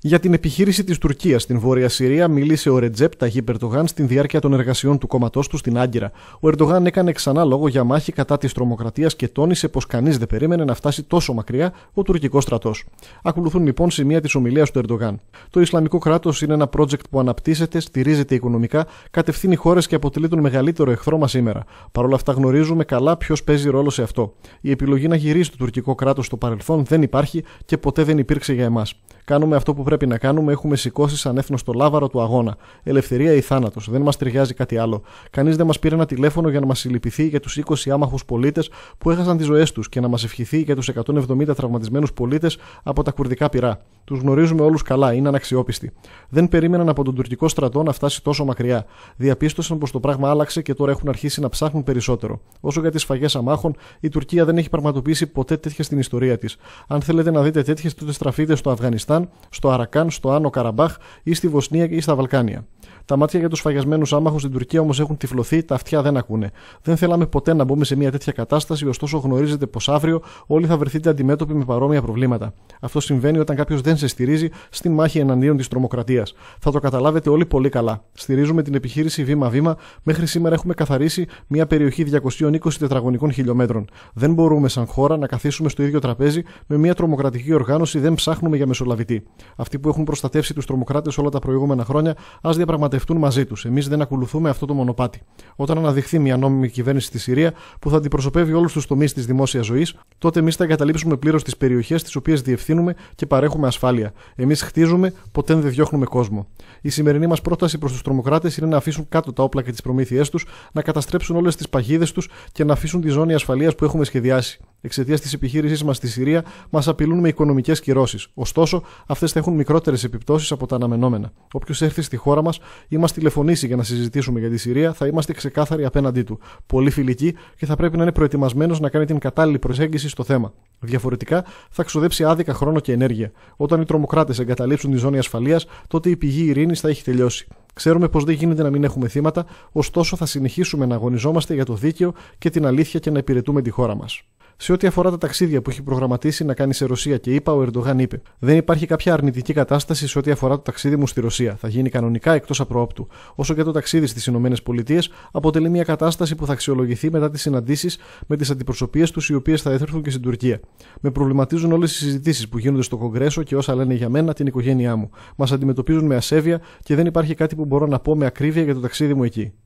Για την επιχείρηση της Τουρκίας στην Βόρεια Συρία μίλησε ο Ρετζέπ Ταγί Ερντογάν στην διάρκεια των εργασιών του κόμματός του στην Άγκυρα. Ο Ερντογάν έκανε ξανά λόγο για μάχη κατά της τρομοκρατίας και τόνισε πως κανείς δεν περίμενε να φτάσει τόσο μακριά ο τουρκικός στρατός. Ακολουθούν λοιπόν σημεία της ομιλίας του Ερντογάν. Το Ισλαμικό κράτος είναι ένα project που αναπτύσσεται, στηρίζεται οικονομικά, κατευθύνει χώρες και αποτελεί τον μεγαλύτερο εχθρό μας σήμερα. Παρ' όλα αυτά γνωρίζουμε καλά ποιος παίζει ρόλο σε αυτό. Η επιλογή να γυρίσει το τουρκικό κράτος στο παρελθόν δεν υπάρχει και ποτέ δεν υπήρξε για εμάς. Κάνουμε αυτό που πρέπει να κάνουμε. Έχουμε σηκώσει σαν έθνος το λάβαρο του αγώνα. Ελευθερία ή θάνατος. Δεν μας ταιριάζει κάτι άλλο. Κανείς δεν μας πήρε ένα τηλέφωνο για να μας συλληπιθεί για τους 20 άμαχους πολίτες που έχασαν τις ζωές τους και να μας ευχηθεί για τους 170 τραυματισμένους πολίτες από τα κουρδικά πυρά. Τους γνωρίζουμε όλους καλά, είναι αναξιόπιστοι. Δεν περίμεναν από τον τουρκικό στρατό να φτάσει τόσο μακριά. Διαπίστωσαν πως το πράγμα άλλαξε και τώρα έχουν αρχίσει να ψάχνουν περισσότερο. Όσο για τις σφαγέ αμάχων, η Τουρκία δεν έχει πραγματοποιήσει ποτέ τέτοια στην ιστορία της. Αν θέλετε να δείτε τέτοιες, τότε στραφείτε στο Αφγανιστάν στο Αρακάν, στο Άνω Καραμπάχ ή στη Βοσνία ή στα Βαλκάνια. Τα μάτια για τους φαγιασμένους άμαχους στην Τουρκία όμως έχουν τυφλωθεί, τα αυτιά δεν ακούνε. Δεν θέλαμε ποτέ να μπούμε σε μια τέτοια κατάσταση, ωστόσο γνωρίζετε πως αύριο όλοι θα βρεθείτε αντιμέτωποι με παρόμοια προβλήματα. Αυτό συμβαίνει όταν κάποιος δεν σε στηρίζει στη μάχη εναντίον της τρομοκρατίας. Θα το καταλάβετε όλοι πολύ καλά. Στηρίζουμε την επιχείρηση βήμα-βήμα. Μέχρι σήμερα έχουμε καθαρίσει μια περιοχή 220 τετραγωνικών χιλιόμετρων. Δεν μπορούμε σαν χώρα να καθίσουμε στο ίδιο τραπέζι με μια τρομοκρατική οργάνωση, δεν ψάχνουμε για μεσολαβητή. Αυτοί που έχουν προστατεύσει τους τρομοκράτες όλα τα προηγούμενα χρόνια, ας διαπραγματευτούν διαπραγματευτούν μαζί τους. Εμείς δεν ακολουθούμε αυτό το μονοπάτι. Όταν αναδειχθεί μια νόμιμη κυβέρνηση στη Συρία που θα αντιπροσωπεύει όλους τους τομείς της δημόσιας ζωής, τότε εμείς θα εγκαταλείψουμε πλήρως τις περιοχές τις οποίες διευθύνουμε και παρέχουμε ασφάλεια. Εμείς χτίζουμε, ποτέ δεν διώχνουμε κόσμο. Η σημερινή μας πρόταση προς τους τρομοκράτες είναι να αφήσουν κάτω τα όπλα και τις προμήθειές τους, να καταστρέψουν όλες τις παγίδες τους και να αφήσουν τη ζώνη ασφαλείας που έχουμε σχεδιάσει εξαιτίας της επιχείρησής μας στη Συρία μας απειλούν με οικονομικές κυρώσεις. Ωστόσο, αυτές θα έχουν μικρότερες επιπτώσεις από τα αναμενόμενα. Όποιος έρθει στη χώρα μας ή μας τηλεφωνήσει για να συζητήσουμε για τη Συρία, θα είμαστε ξεκάθαροι απέναντί του. Πολύ φιλικοί και θα πρέπει να είναι προετοιμασμένος να κάνει την κατάλληλη προσέγγιση στο θέμα. Διαφορετικά, θα ξοδέψει άδικα χρόνο και ενέργεια. Όταν οι τρομοκράτες εγκαταλείψουν τη ζώνη ασφαλείας, τότε η πηγή ειρήνης θα έχει τελειώσει. Ξέρουμε πως δεν γίνεται να μην έχουμε θύματα, ωστόσο θα συνεχίσουμε να αγωνιζόμαστε για το δίκαιο και την αλήθεια και να υπηρετούμε τη χώρα μας. Σε ό,τι αφορά τα ταξίδια που έχει προγραμματίσει να κάνει σε Ρωσία και είπα, ο Ερντογάν είπε: Δεν υπάρχει κάποια αρνητική κατάσταση σε ό,τι αφορά το ταξίδι μου στη Ρωσία. Θα γίνει κανονικά εκτός απρόπτου. Όσο και το ταξίδι στις ΗΠΑ αποτελεί μια κατάσταση που θα αξιολογηθεί μετά τις συναντήσεις με τις αντιπροσωπείες τους, οι οποίες θα έρθουν και στην Τουρκία. Με προβληματίζουν όλες οι συζητήσεις που γίνονται στο Κογκρέσο και όσα λένε για μένα, την οικογένειά μου. Μας αντιμετωπίζουν με ασέβεια και δεν υπάρχει κάτι που μπορώ να πω με ακρίβεια για το ταξίδι μου εκεί.